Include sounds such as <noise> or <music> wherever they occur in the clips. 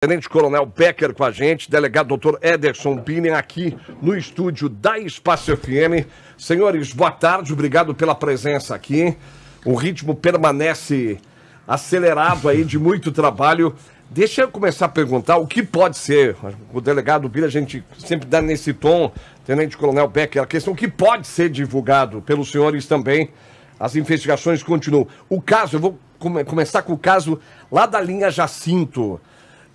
Tenente Coronel Becker com a gente, delegado doutor Ederson Pini, aqui no estúdio da Espaço FM. Senhores, boa tarde, obrigado pela presença aqui. O ritmo permanece acelerado aí de muito trabalho. Deixa eu começar a perguntar o que pode ser. O delegado Pini, a gente sempre dá nesse tom, Tenente Coronel Becker, a questão que pode ser divulgado pelos senhores também. As investigações continuam. O caso, eu vou come começar com o caso lá da linha Jacinto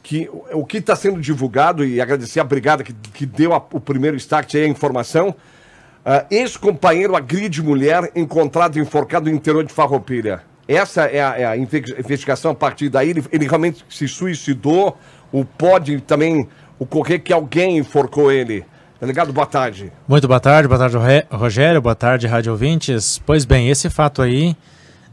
que o que está sendo divulgado, e agradecer a brigada que, que deu a, o primeiro start aí, a informação, uh, ex-companheiro agride mulher encontrado enforcado no interior de Farroupilha. Essa é a, é a investigação a partir daí, ele, ele, realmente se suicidou, ou pode também ocorrer que alguém enforcou ele. Delegado, tá boa tarde. Muito boa tarde, boa tarde Rogério, boa tarde Rádio Ouvintes. Pois bem, esse fato aí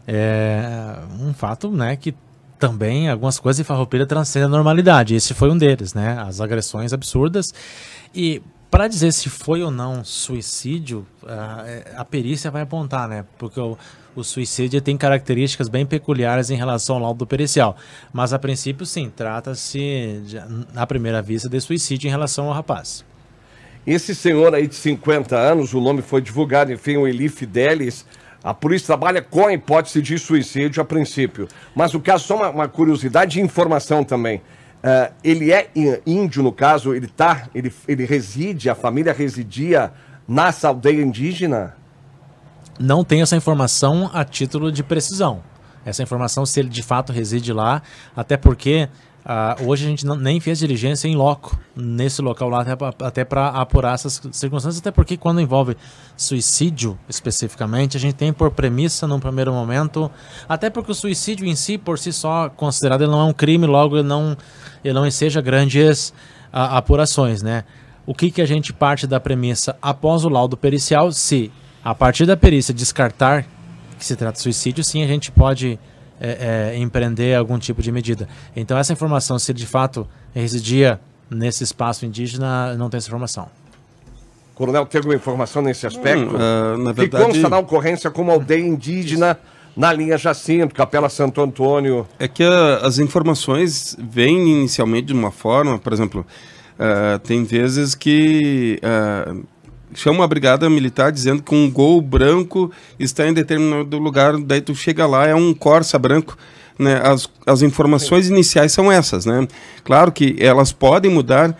é um fato né, que também algumas coisas em Farroupilha transcendem a normalidade. Esse foi um deles, né? As agressões absurdas. E para dizer se foi ou não suicídio, a, ah, é, a perícia vai apontar, né? Porque o, o, suicídio tem características bem peculiares em relação ao laudo pericial. Mas a princípio, sim, trata-se, à primeira vista, de suicídio em relação ao rapaz. Esse senhor aí de 50 anos, o nome foi divulgado, enfim, o Eli Fidelis, a polícia trabalha com a hipótese de suicídio a princípio. Mas o caso, só uma, uma curiosidade e informação também. Uh, ele é índio, no caso, ele tá, ele, ele reside, a família residia nessa aldeia indígena? Não tenho essa informação a título de precisão. Essa informação, se ele de fato reside lá, até porque Uh, hoje a gente não, nem fez diligência em loco nesse local lá, até para apurar essas circunstâncias, até porque quando envolve suicídio especificamente, a gente tem por premissa num primeiro momento, até porque o suicídio em si, por si só, considerado ele não é um crime, logo ele não, ele não enseja grandes uh, apurações, né? O que, que a gente parte da premissa após o laudo pericial, se a partir da perícia descartar que se trata de suicídio, sim, a gente pode é, é, empreender algum tipo de medida. Então, essa informação, se de fato residia nesse espaço indígena, não tem essa informação. Coronel, tem alguma informação nesse hum, aspecto? Hum, uh, que verdade... consta na ocorrência como aldeia indígena na linha Jacinto, Capela Santo Antônio. É que ah, as informações vêm inicialmente de uma forma, por exemplo, uh, tem vezes que. Uh, chama a brigada militar dizendo que um gol branco está em determinado lugar, daí tu chega lá, é um Corsa branco. Né? As, as informações iniciais são essas, né? Claro que elas podem mudar.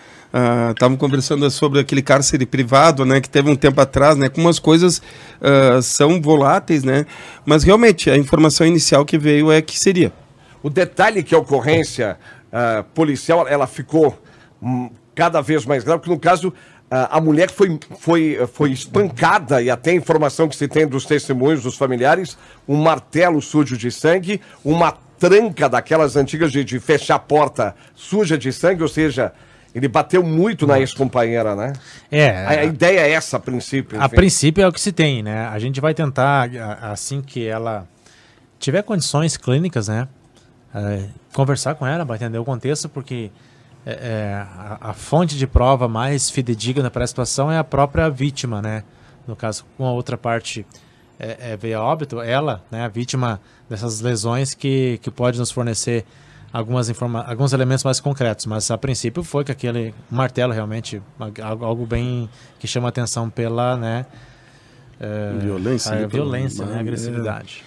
Estavam ah, uh, conversando sobre aquele cárcere privado, né? Que teve um tempo atrás, né? Como as coisas uh, são voláteis, né? Mas realmente a informação inicial que veio é que seria. O detalhe que a ocorrência uh, policial ela ficou hum, cada vez mais grave, porque no caso a mulher foi, foi, foi espancada, e até a informação que se tem dos testemunhos dos familiares, um martelo sujo de sangue, uma tranca daquelas antigas de, de fechar a porta suja de sangue, ou seja, ele bateu muito na ex-companheira, né? É. A, a, ideia é essa, a princípio. Enfim. A princípio é o que se tem, né? A gente vai tentar, assim que ela tiver condições clínicas, né? É, conversar com ela para entender o contexto, porque é, é, a, a, fonte de prova mais fidedigna para a situação é a própria vítima, né? No caso, com a outra parte é, é, veio a óbito, ela, né, a vítima dessas lesões que, que pode nos fornecer algumas informa alguns elementos mais concretos, mas a princípio foi que aquele martelo realmente algo bem que chama atenção pela, né, é, violência, a, né, violência, né, é. agressividade.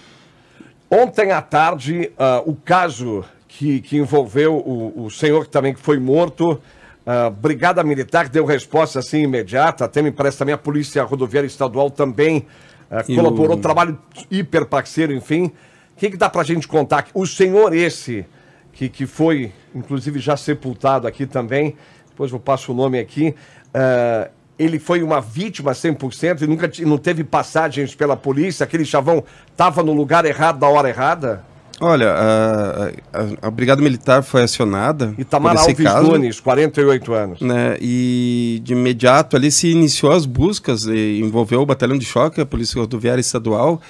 Ontem à tarde, uh, o caso que, que envolveu o, o senhor também que foi morto. A ah, Brigada Militar deu resposta assim imediata, até me parece também a Polícia Rodoviária Estadual também uh, colaborou, o... trabalho hiper parceiro, enfim. O que, que dá para a gente contar? O senhor esse, que, que foi inclusive já sepultado aqui também, depois eu passo o nome aqui, uh, ele foi uma vítima 100% e nunca não teve passagens pela polícia, aquele chavão estava no lugar errado na hora errada? Olha, a, a, a, Brigada Militar foi acionada. Itamar Alves caso, Nunes, 48 anos. Né, e de imediato ali se iniciou as buscas, envolveu o Batalhão de Choque, a Polícia Rodoviária Estadual,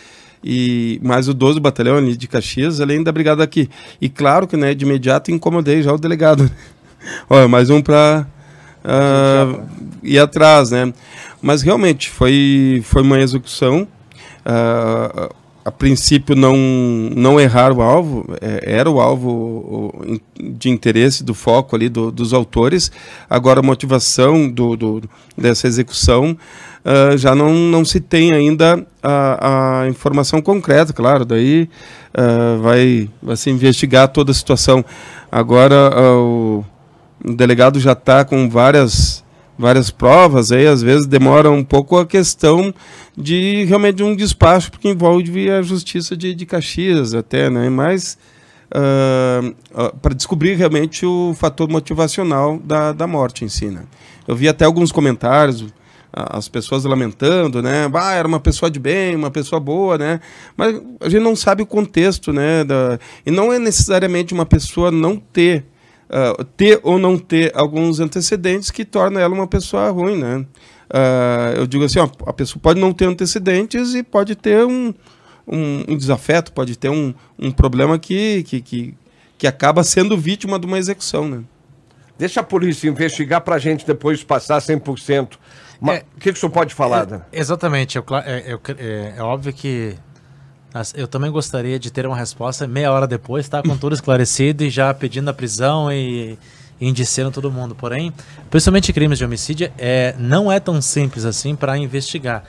e mais o 12 Batalhão ali de Caxias, além da Brigada aqui. E claro que né, de imediato incomodei já o delegado. <laughs> Olha, mais um para uh, ah, ir atrás, né? Mas realmente foi, foi uma execução. Uh, a princípio não, não errar o alvo, é, era o alvo de interesse, do foco ali do, dos autores, agora a motivação do, do dessa execução uh, já não, não se tem ainda a, a informação concreta, claro, daí uh, vai, vai se investigar toda a situação. Agora uh, o delegado já está com várias várias provas, aí às vezes demora um pouco a questão de realmente um despacho, porque envolve a justiça de, de Caxias até, né? Mas uh, ah, uh, ah, para descobrir realmente o fator motivacional da, da morte em si, né? Eu vi até alguns comentários, as pessoas lamentando, né? Ah, era uma pessoa de bem, uma pessoa boa, né? Mas a gente não sabe o contexto, né? Da... E não é necessariamente uma pessoa não ter uh, ter ou não ter alguns antecedentes que torna ela uma pessoa ruim, né? Uh, eu digo assim, ó, a pessoa pode não ter antecedentes e pode ter um, um, um desafeto, pode ter um, um problema que, que, que, que, acaba sendo vítima de uma execução, né? Deixa a polícia investigar para a gente depois passar 100%. Mas, é, o que, que o senhor pode falar? É, né? Exatamente. É, é, é óbvio que eu também gostaria de ter uma resposta meia hora depois, tá? Com tudo esclarecido e já pedindo a prisão e, indiciando todo mundo. Porém, principalmente crimes de homicídio, é, não é tão simples assim para investigar.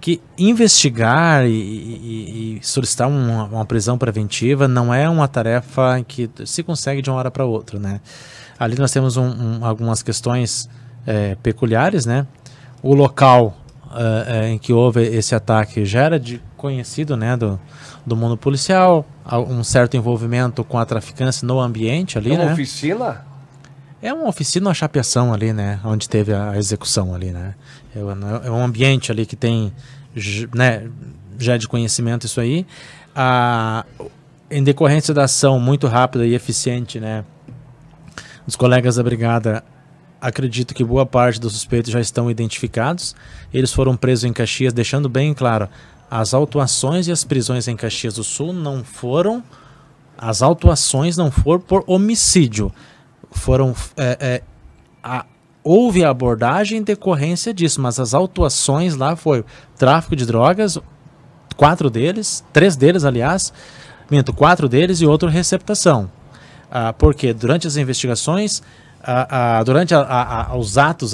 Que investigar e, e, e solicitar uma, uma, prisão preventiva não é uma tarefa que se consegue de uma hora para outra, né? Ali nós temos um, um, algumas questões é, peculiares, né? O local eh, eh, em que houve esse ataque já era de, conhecido né, do, do mundo policial, um certo envolvimento com a traficância no ambiente ali, é uma né? oficina? É uma oficina, uma chapeação ali, né? Onde teve a execução ali, né? É, é um ambiente ali que tem, né? Já de conhecimento isso aí. A, em decorrência da ação muito rápida e eficiente, né? Os colegas da brigada acredito que boa parte dos suspeitos já estão identificados. Eles foram presos em Caxias, deixando bem claro: as autuações e as prisões em Caxias do Sul não foram. As autuações não foram por homicídio. Foram. É, é, a, houve abordagem em decorrência disso, mas as autuações lá foi tráfico de drogas, quatro deles, três deles, aliás, minto, quatro deles e outro receptação. Ah, porque durante as investigações a, a, durante a, os atos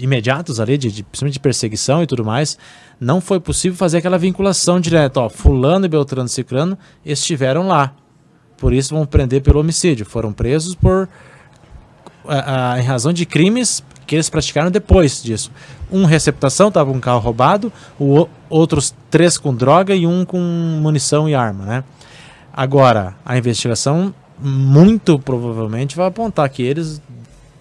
imediatos ali, de, de, principalmente de perseguição e tudo mais, não foi possível fazer aquela vinculação direta. Ó, fulano e Beltrano Cicrano estiveram lá. Por isso vão prender pelo homicídio. Foram presos por é, em razão de crimes que eles praticaram depois disso. Um receptação, estava um carro roubado, o, outros três com droga e um com munição e arma, né? Agora, a investigação muito provavelmente vai apontar que eles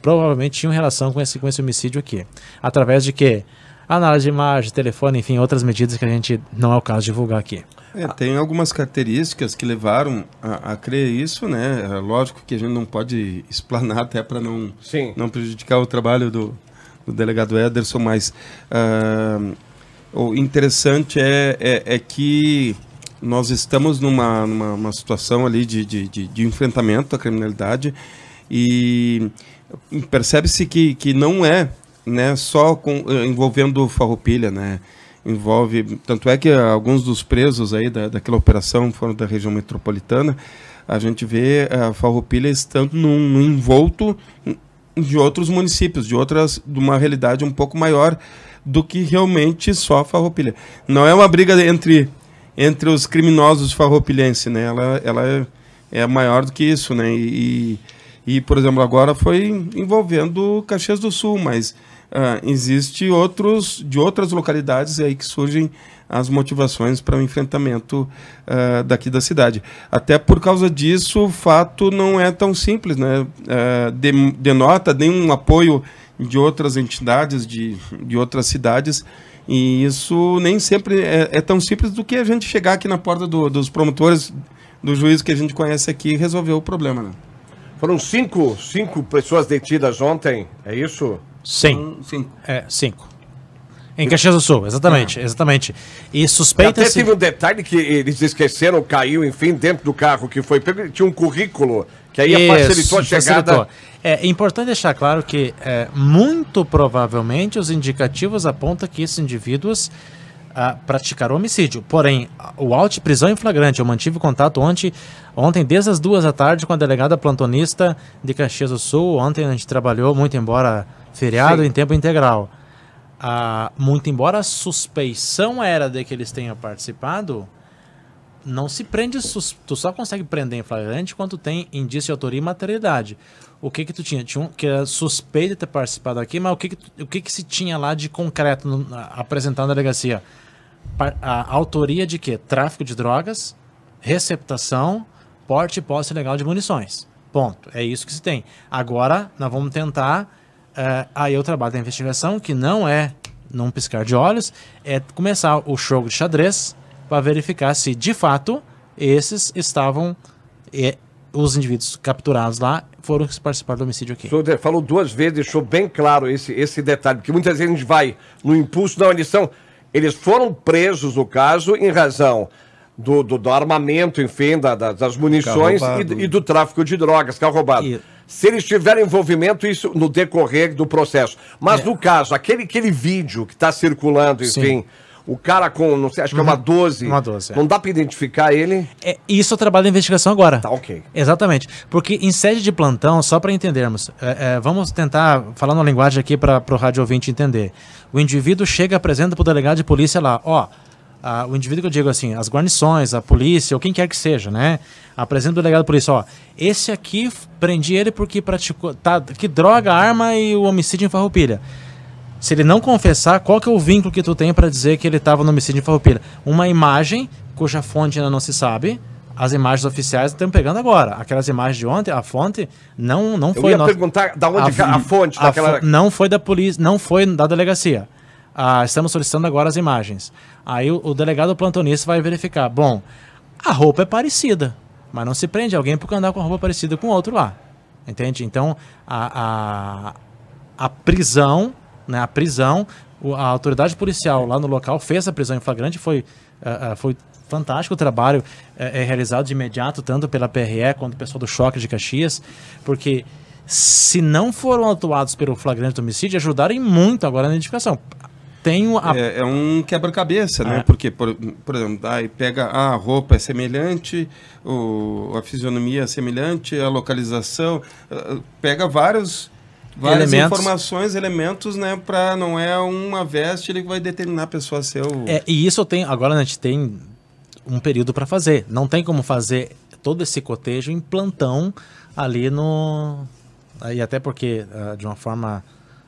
provavelmente tinham relação com esse, com esse homicídio aqui. Através de quê? Análise de imagem, telefone, enfim, outras medidas que a gente não é o caso de divulgar aqui. É, tem algumas características que levaram a, a crer isso, né? É lógico que a gente não pode <laughs> explanar até para não, Sim. não prejudicar o trabalho do, do delegado Ederson, mas uh, o interessante é, é, é, que nós estamos numa, numa situação ali de, de, de, de enfrentamento à criminalidade e Percebe-se que, que não é né, só com, eh, envolvendo farroupilha, né? Envolve, tanto é que alguns dos presos aí da, daquela operação foram da região metropolitana. A gente vê a farroupilha estando num, num envolto de outros municípios, de outras, de uma realidade um pouco maior do que realmente só a farroupilha. Não é uma briga entre entre os criminosos farroupilhenses, né? Ela, ela é, é maior do que isso, né? E, e e, por exemplo, agora foi envolvendo Caxias do Sul, mas uh, existe outros de outras localidades é aí que surgem as motivações para o enfrentamento uh, daqui da cidade. Até por causa disso, o fato não é tão simples, né? Uh, de, denota nenhum apoio de outras entidades, de, de outras cidades, e isso nem sempre é, é tão simples do que a gente chegar aqui na porta do, dos promotores, do juiz que a gente conhece aqui e resolver o problema, né? Foram cinco, cinco pessoas detidas ontem, é isso? Sim. Um, cinco. É, cinco. Em Caxias do Sul, exatamente, ah. exatamente. E suspeita Até teve um detalhe que eles esqueceram, caiu, enfim, dentro do carro que foi pego, tinha um currículo que aí Isso, facilitou a chegada. Facilitou. É, é importante deixar claro que é, muito provavelmente os indicativos apontam que esses indivíduos praticar homicídio. Porém, o auto prisão em flagrante, eu mantive contato ontem, ontem desde as duas da tarde com a delegada plantonista de Caxias do Sul. Ontem a gente trabalhou, muito embora feriado, Sim. em tempo integral. Ah, muito embora a suspeição era de que eles tenham participado, não se prende, tu só consegue prender em flagrante quando tem indício de autoria e materialidade. O que que tu tinha? Tinha um que era suspeito de ter participado aqui, mas o que que, o que, que se tinha lá de concreto no, apresentando na delegacia? a autoria de quê? Tráfico de drogas, receptação, porte e posse ilegal de munições. Ponto. É isso que se tem. Agora, nós vamos tentar. Eh, aí o trabalho da investigação, que não é num piscar de olhos, é começar o jogo de xadrez para verificar se de fato esses estavam. Eh, os indivíduos capturados lá foram participar do homicídio aqui. O senhor falou duas vezes, deixou bem claro esse, esse detalhe, porque muitas vezes a gente vai no impulso, não, eles são, eles foram presos, no caso, em razão do, do, do armamento, enfim, da, da, das munições e, e, do tráfico de drogas, carro roubado. E... Se eles tiverem envolvimento, isso no decorrer do processo. Mas é. no caso, aquele, aquele vídeo que está circulando, enfim. Sim o cara com, não sei, acho que uhum. é uma 12. Uhum. Uma 12. É. Não dá para identificar ele. É, isso é o trabalho da investigação agora. Tá, ok. Exatamente. Porque em sede de plantão, só para entendermos, é, é, vamos tentar falar uma linguagem aqui para o rádio ouvinte entender. O indivíduo chega, apresenta para o delegado de polícia lá, ó. A, o indivíduo que eu digo assim, as guarnições, a polícia, ou quem quer que seja, né? Apresenta o delegado de polícia, ó. Esse aqui prendi ele porque praticou. Tá, que droga, arma e o homicídio em farroupilha se ele não confessar, qual que é o vínculo que tu tem para dizer que ele estava no homicídio de Farroupilha? Uma imagem cuja fonte ainda não se sabe, as imagens oficiais estão pegando agora. Aquelas imagens de ontem, a fonte não não foi. Eu ia nossa... perguntar da onde a, é a fonte a daquela. Fo... não foi da polícia, não foi da delegacia. Ah, estamos solicitando agora as imagens. Aí o, o delegado plantonista vai verificar. Bom, a roupa é parecida, mas não se prende alguém porque andar com roupa parecida com outro lá, entende? Então a, a, a prisão né, a prisão. A autoridade policial lá no local fez a prisão em flagrante, foi, uh, foi fantástico o trabalho é, realizado de imediato, tanto pela PRE quanto o pessoal do Choque de Caxias, porque se não foram atuados pelo flagrante homicídio, ajudaram muito agora na identificação. Tenho a... é, é um quebra-cabeça, né? É. Porque, por, por exemplo, aí pega ah, a roupa é semelhante, o, a fisionomia é semelhante, a localização, pega vários Várias elementos. informações, elementos, né? Para não é uma veste ele vai determinar a pessoa ser o. É, e isso tem Agora né, a gente tem um período para fazer. Não tem como fazer todo esse cotejo em plantão ali no. E até porque, ah, de uma forma,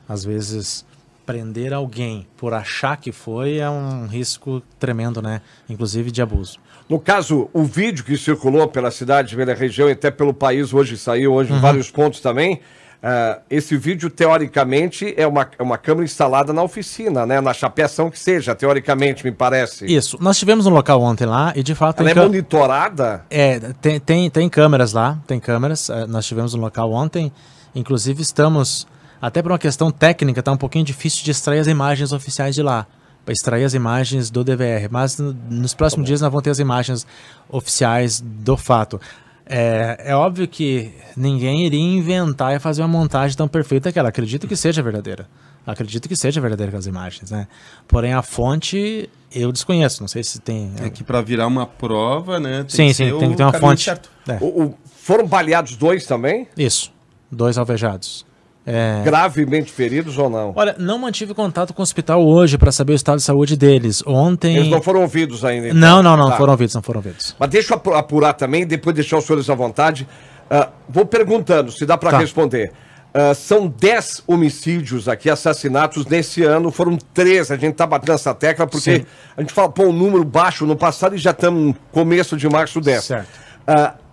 às vezes, prender alguém por achar que foi é um risco tremendo, né? Inclusive de abuso. No caso, o vídeo que circulou pela cidade, pela região e até pelo país hoje saiu, hoje uhum. em vários pontos também. Uh, esse vídeo, teoricamente, é uma, é uma câmera instalada na oficina, né? Na chapeação que seja, teoricamente, me parece. Isso. Nós tivemos um local ontem lá e, de fato... Ela é monitorada? É, tem, tem, tem câmeras lá, tem câmeras. Uh, nós tivemos um local ontem. Inclusive, estamos, até por uma questão técnica, está um pouquinho difícil de extrair as imagens oficiais de lá. Para extrair as imagens do DVR. Mas no, nos próximos tá dias nós vamos ter as imagens oficiais do fato. É, é óbvio que ninguém iria inventar e fazer uma montagem tão perfeita que ela. Acredito que seja verdadeira. Acredito que seja verdadeira as imagens, né? Porém, a fonte eu desconheço. Não sei se tem. É que para virar uma prova, né? sim, sim, tem que ter uma fonte. É. O, o, foram baleados dois também? Isso. Dois alvejados. É... Gravemente feridos ou não? Olha, não mantive contato com o hospital hoje para saber o estado de saúde deles. Ontem. Eles não foram ouvidos ainda. Então. Não, não, não, tá. foram ouvidos, não foram ouvidos. Mas deixa eu apurar também, depois deixar os senhores à vontade. Uh, vou perguntando se dá para tá. responder. Uh, são 10 homicídios aqui, assassinatos nesse ano, foram 13. A gente está batendo essa tecla porque Sim. a gente fala, pô, um número baixo no passado e já estamos no começo de março 10. Certo.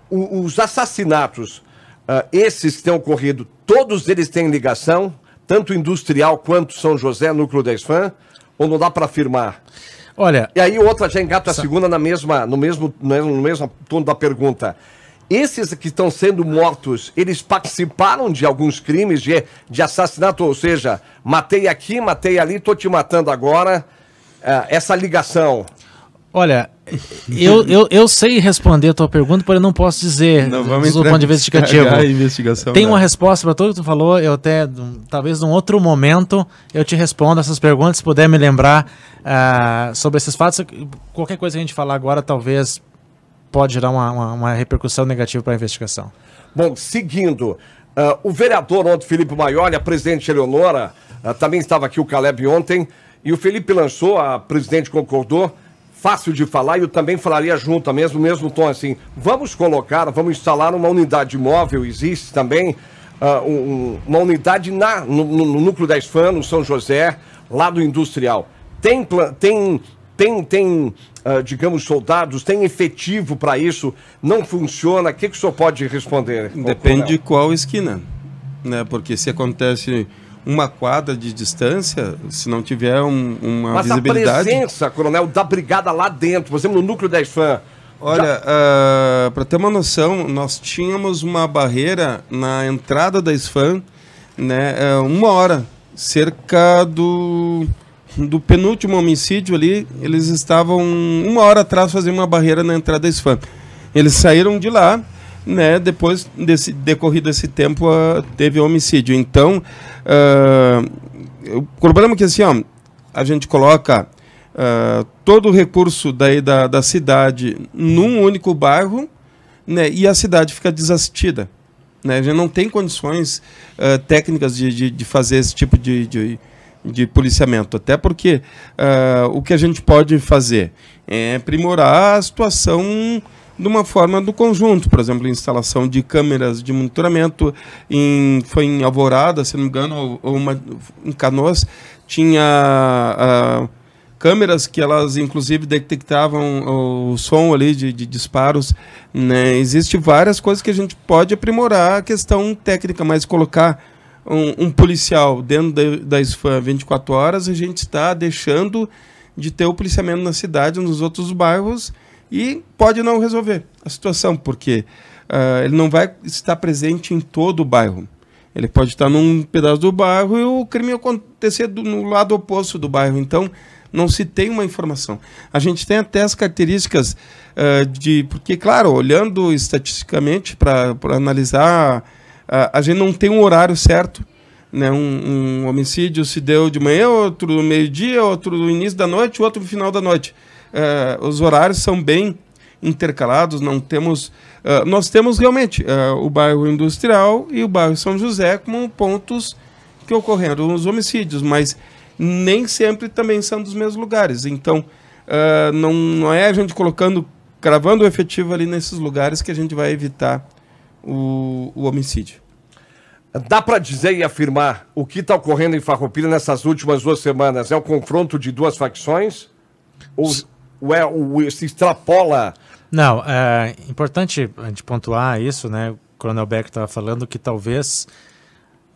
Uh, os assassinatos uh, esses que têm ocorrido, todos eles têm ligação, tanto industrial quanto São José, núcleo da Fã. ou não dá para afirmar? Olha. E aí outra já engata a segunda na mesma, no mesmo, no mesmo tom da pergunta. Esses que estão sendo mortos, eles participaram de alguns crimes de, de assassinato, ou seja, matei aqui, matei ali, estou te matando agora. Uh, essa ligação Olha, eu, eu, eu sei responder a tua pergunta, porém não posso dizer não, vamos do ponto de vista investigativo. <laughs> Tem uma né? resposta para tudo que tu falou, eu até, talvez num outro momento, eu te respondo essas perguntas, se puder me lembrar uh, sobre esses fatos. Qualquer coisa que a gente falar agora, talvez pode gerar uma, uma, uma repercussão negativa para a investigação. Bom, seguindo, uh, o vereador ontem, Felipe Maioli, a presidente Eleonora, uh, também estava aqui o Caleb ontem, e o Felipe lançou, a presidente concordou, fácil de falar e eu também falaria junto, mesmo mesmo tom assim. Vamos colocar, vamos instalar uma unidade móvel, existe também uh, um, uma unidade na, no, no núcleo da SFAN, no São José, lá do industrial. Tem, tem, tem, tem uh, digamos, soldados, tem efetivo para isso? Não funciona? O que, que o senhor pode responder? Depende de qual esquina, né? Porque se acontece uma quadra de distância, se não tiver um, uma Mas visibilidade. Mas a presença, coronel, da brigada lá dentro, por exemplo, no núcleo da IFAM. Olha, já... uh, ah, para ter uma noção, nós tínhamos uma barreira na entrada da ISFAM, né, ah, uma hora, cerca do, do penúltimo homicídio ali, eles estavam uma hora atrás fazendo uma barreira na entrada da ISFAM. Eles saíram de lá, né, depois desse decorrido esse tempo uh, teve homicídio. Então, Uh, o problema é que assim, ó, a gente coloca uh, todo o recurso daí da, da cidade num único bairro né, e a cidade fica desassistida. Né? A gente não tem condições uh, técnicas de, de, de, fazer esse tipo de, de, de policiamento. Até porque o que a gente pode fazer é aprimorar a situação de uma forma do conjunto, por exemplo, instalação de câmeras de monitoramento em, foi em Alvorada, se não me engano, ou uma, em Canoas, tinha ah, câmeras que elas inclusive detectavam o som ali de, de disparos. Né? várias coisas que a gente pode aprimorar a questão técnica, mas colocar um, um policial dentro da, da SFAM 24 horas, a gente está deixando de ter o policiamento na cidade, nos outros bairros, e pode não resolver a situação, porque uh, ele não vai estar presente em todo o bairro. Ele pode estar num pedaço do bairro e o crime acontecer do, no lado oposto do bairro. Então, não se tem uma informação. A gente tem até as características uh, de. Porque, claro, olhando estatisticamente para analisar, uh, a gente não tem um horário certo. Né? Um, um homicídio se deu de manhã, outro no meio-dia, outro no início da noite, outro no final da noite uh, os horários são bem intercalados, não temos. Uh, nós temos realmente uh, o bairro industrial e o bairro São José como pontos que ocorreram os homicídios, mas nem sempre também são dos mesmos lugares. Então, uh, não, não é a gente colocando, cravando o efetivo ali nesses lugares que a gente vai evitar o, o homicídio. Dá para dizer e afirmar o que está ocorrendo em Farroupilha nessas últimas duas semanas? É o confronto de duas facções? Ou o, o, se extrapola. Não, é importante a gente pontuar isso, né? O Coronel Beck estava falando que talvez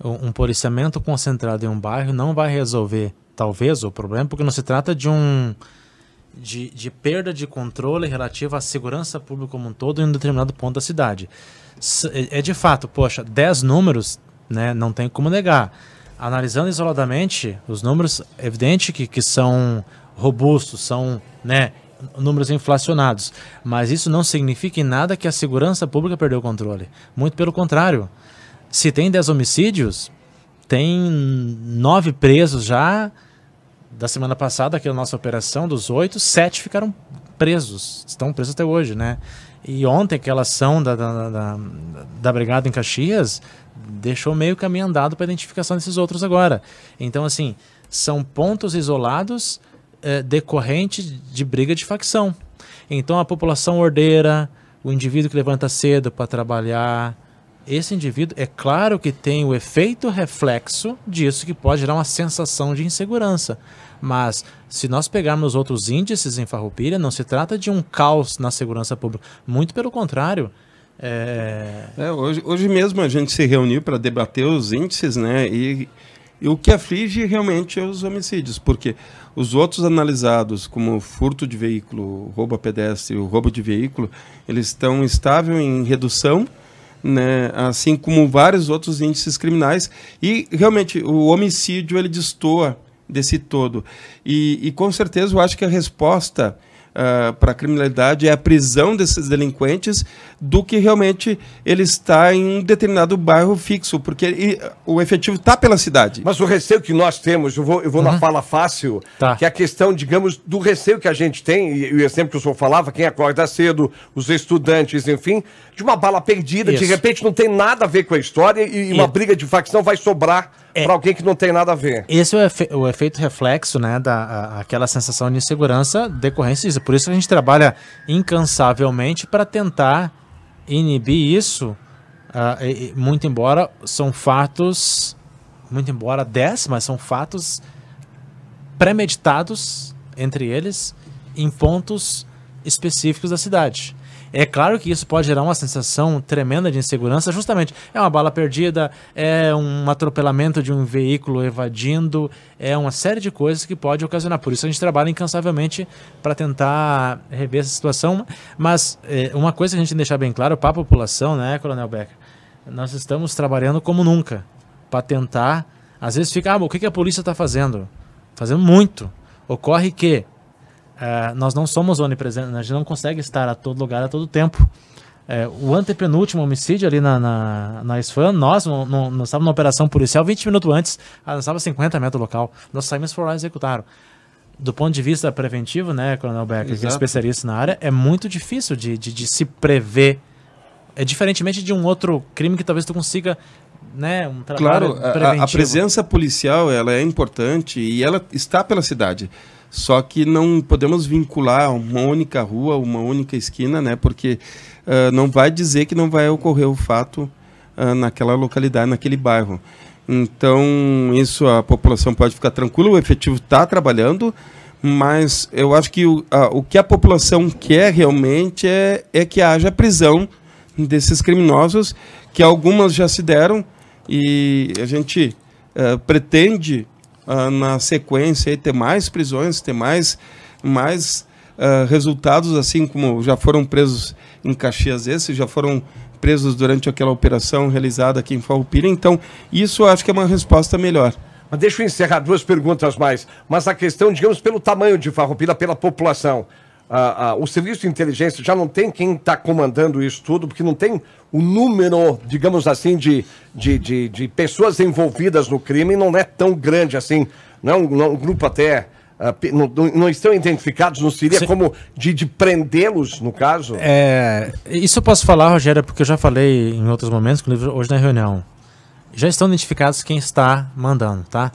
um policiamento concentrado em um bairro não vai resolver, talvez, o problema, porque não se trata de um. De, de perda de controle relativa à segurança pública como um todo em um determinado ponto da cidade. É, é de fato, poxa, 10 números, né, não tem como negar. Analisando isoladamente, os números, é evidente que, que são robustos, são né, números inflacionados. Mas isso não significa em nada que a segurança pública perdeu o controle. Muito pelo contrário. Se tem 10 homicídios, tem nove presos já. Da semana passada, aqui na é nossa operação, dos oito, sete ficaram presos. Estão presos até hoje, né? E ontem aquela ação da, da, da, da Brigada em Caxias deixou meio caminho andado para a identificação desses outros agora. Então, assim, são pontos isolados é, decorrente de briga de facção. Então a população ordeira, o indivíduo que levanta cedo para trabalhar, esse indivíduo é claro que tem o efeito reflexo disso que pode gerar uma sensação de insegurança. Mas se nós pegarmos outros índices em Farroupilha, não se trata de um caos na segurança pública, muito pelo contrário. É... É, hoje, hoje mesmo a gente se reuniu para debater os índices, né? E, e o que aflige realmente é os homicídios, porque os outros analisados, como furto de veículo, roubo a pedestre, roubo de veículo, eles estão estável em redução, né, assim como vários outros índices criminais. E realmente o homicídio ele destoa desse todo. E, e com certeza eu acho que a resposta uh, ah, para a criminalidade é a prisão desses delinquentes do que realmente ele está em um determinado bairro fixo, porque ele, o efetivo está pela cidade. Mas o receio que nós temos, eu vou, eu vou uhum. na fala fácil, tá. que é a questão, digamos, do receio que a gente tem, e, o exemplo que o senhor falava, quem acorda cedo, os estudantes, enfim, de uma bala perdida, Isso. de repente não tem nada a ver com a história e, e uma briga de facção vai sobrar é, para alguém que não tem nada a ver. Esse é o, efe, o efeito reflexo, né, da a, aquela sensação de insegurança decorrente disso. Por isso a gente trabalha incansavelmente para tentar inibir isso, uh, e, muito embora são fatos, muito embora dez, mas são fatos premeditados entre eles em pontos específicos da cidade. É claro que isso pode gerar uma sensação tremenda de insegurança, justamente. É uma bala perdida, é um atropelamento de um veículo evadindo, é uma série de coisas que pode ocasionar. Por isso a gente trabalha incansavelmente para tentar rever essa situação. Mas é, uma coisa que a gente tem que deixar bem claro para a população, né, Coronel Becker? Nós estamos trabalhando como nunca para tentar. Às vezes fica, ah, o que, que a polícia está fazendo? Fazendo muito. Ocorre que ah, nós não somos onipresentes, a gente não consegue estar a todo lugar, a todo tempo. Eh, o antepenúltimo homicídio ali na, na, na SFAN, nós não, nós estávamos na operação policial 20 minutos antes, nós estávamos 50 metros do local, nós saímos foram lá e executaram. Do ponto de vista preventivo, né, Coronel Becker, que é especialista na área, é muito difícil de, de, de se prever. É diferentemente de um outro crime que talvez tu consiga né, um claro, a, a, presença policial ela é importante e ela está pela cidade. Só que não podemos vincular uma única rua, uma única esquina, né? Porque uh, não vai dizer que não vai ocorrer o fato uh, naquela localidade, naquele bairro. Então, isso a população pode ficar tranquila, o efetivo está trabalhando, mas eu acho que o, a, o que a população quer realmente é, é que haja prisão desses criminosos, que algumas já se deram, e a gente uh, pretende uh, na sequência e ter mais prisões, ter mais, mais uh, resultados, assim como já foram presos em Caxias esses, já foram presos durante aquela operação realizada aqui em Farroupilha. Então, isso acho que é uma resposta melhor. Mas deixa eu encerrar duas perguntas mais. Mas a questão, digamos, pelo tamanho de Farroupilha, pela população o serviço de inteligência já não tem quem está comandando isso tudo, porque não tem o número, digamos assim, de, de, de, de, pessoas envolvidas no crime, não é tão grande assim. Não é um, é um grupo até. Uh, não, não, estão identificados, não seria Sim. como de, de prendê-los, no caso? É, isso eu posso falar, Rogério, porque eu já falei em outros momentos, hoje na reunião. Já estão identificados quem está mandando, tá?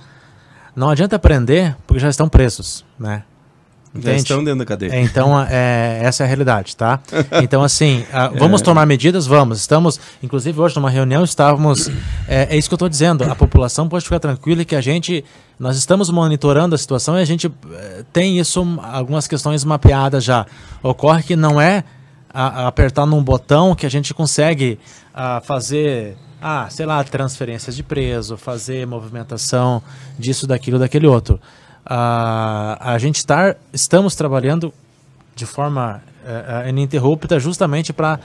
Não adianta prender, porque já estão presos, né? Entende? Já estão dentro da cadeia. É, então, é, essa é a realidade, tá? <laughs> Então, assim, a, ah, é. vamos é. tomar medidas? Vamos. Estamos, inclusive hoje, numa reunião, estávamos. É, é isso que eu estou dizendo. A população pode ficar tranquila que a gente. Nós estamos monitorando a situação e a gente é, tem isso, algumas questões mapeadas já. Ocorre que não é a, a apertar num botão que a gente consegue a, fazer ah, sei lá, transferências de preso, fazer movimentação disso, daquilo, daquele outro a, a gente estar, tá, estamos trabalhando de forma é, é ininterrupta justamente para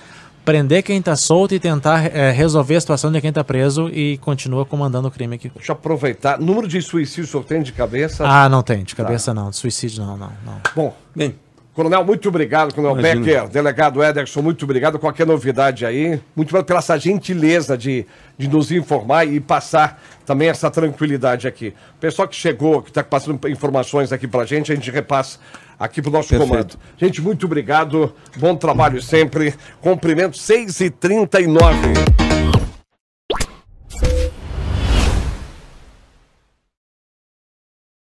prender quem está solto e tentar é, resolver a situação de quem está preso e continua comandando o crime aqui. Deixa eu aproveitar. Número de suicídios o senhor tem de cabeça? Ah, não tem. De tá. cabeça tá. não. De suicídio não, não, não. Bom, bem, Coronel, muito obrigado, Coronel Imagina. Becker. Delegado Ederson, muito obrigado. Qualquer novidade aí, muito obrigado pela essa gentileza de, de nos informar e passar também essa tranquilidade aqui. O pessoal que chegou, que está passando informações aqui para a gente, a gente repassa aqui para o nosso Perfeito. comando. Gente, muito obrigado. Bom trabalho sempre. Cumprimento 6h39.